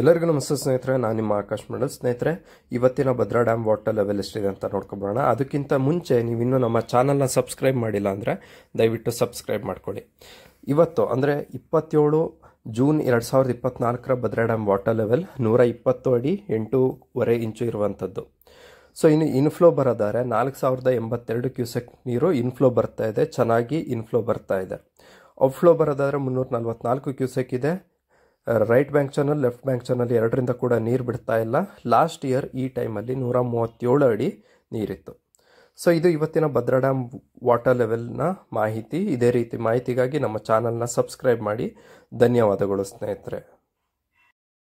ಎಲ್ಲರಿಗೂ ನಮಸ್ತೆ ಸ್ನೇಹಿತರೆ ನಾನು ನಿಮ್ಮ ಆಕಾಶ್ ಮಂಡಲ್ ಸ್ನೇಹಿತರೆ ಇವತ್ತಿನ ಭದ್ರಾ ಡ್ಯಾಮ್ ವಾಟರ್ ಲೆವೆಲ್ ಎಷ್ಟಿದೆ ಅಂತ ನೋಡ್ಕೊಬೋಣ ಅದಕ್ಕಿಂತ ಮುಂಚೆ ನೀವು ಇನ್ನೂ ನಮ್ಮ ಚಾನಲ್ನ ಸಬ್ಸ್ಕ್ರೈಬ್ ಮಾಡಿಲ್ಲ ಅಂದರೆ ದಯವಿಟ್ಟು ಸಬ್ಸ್ಕ್ರೈಬ್ ಮಾಡ್ಕೊಳ್ಳಿ ಇವತ್ತು ಅಂದರೆ ಇಪ್ಪತ್ತೇಳು ಜೂನ್ ಎರಡು ಸಾವಿರದ ಇಪ್ಪತ್ನಾಲ್ಕರ ಭದ್ರಾ ಡ್ಯಾಮ್ ವಾಟರ್ ಲೆವೆಲ್ ನೂರ ಇಪ್ಪತ್ತು ಅಡಿ ಎಂಟೂವರೆ ಇಂಚು ಇರುವಂಥದ್ದು ಸೊ ಇನ್ನು ಇನ್ಫ್ಲೋ ಬರೋದಾದರೆ ನಾಲ್ಕು ಸಾವಿರದ ಎಂಬತ್ತೆರಡು ಕ್ಯೂಸೆಕ್ ನೀರು ಇನ್ಫ್ಲೋ ಬರ್ತಾ ಇದೆ ಚೆನ್ನಾಗಿ ಇನ್ಫ್ಲೋ ಬರ್ತಾ ಇದೆ ಔಟ್ಫ್ಲೋ ಬರೋದಾದರೆ ಮುನ್ನೂರ ನಲ್ವತ್ನಾಲ್ಕು ಕ್ಯೂಸೆಕ್ ಇದೆ right bank channel left bank channel ಎರಡರಿಂದ ಕೂಡ ನೀರು ಬಿಡ್ತಾ ಇಲ್ಲ ಲಾಸ್ಟ್ ಇಯರ್ ಈ ಟೈಮಲ್ಲಿ ನೂರ ಮೂವತ್ತೇಳು ಅಡಿ ನೀರಿತ್ತು ಸೊ ಇದು ಇವತ್ತಿನ ಭದ್ರಾ ಡ್ಯಾಮ್ ವಾಟರ್ ಲೆವೆಲ್ನ ಮಾಹಿತಿ ಇದೇ ರೀತಿ ಮಾಹಿತಿಗಾಗಿ ನಮ್ಮ ಚಾನಲ್ನ ಸಬ್ಸ್ಕ್ರೈಬ್ ಮಾಡಿ ಧನ್ಯವಾದಗಳು ಸ್ನೇಹಿತರೆ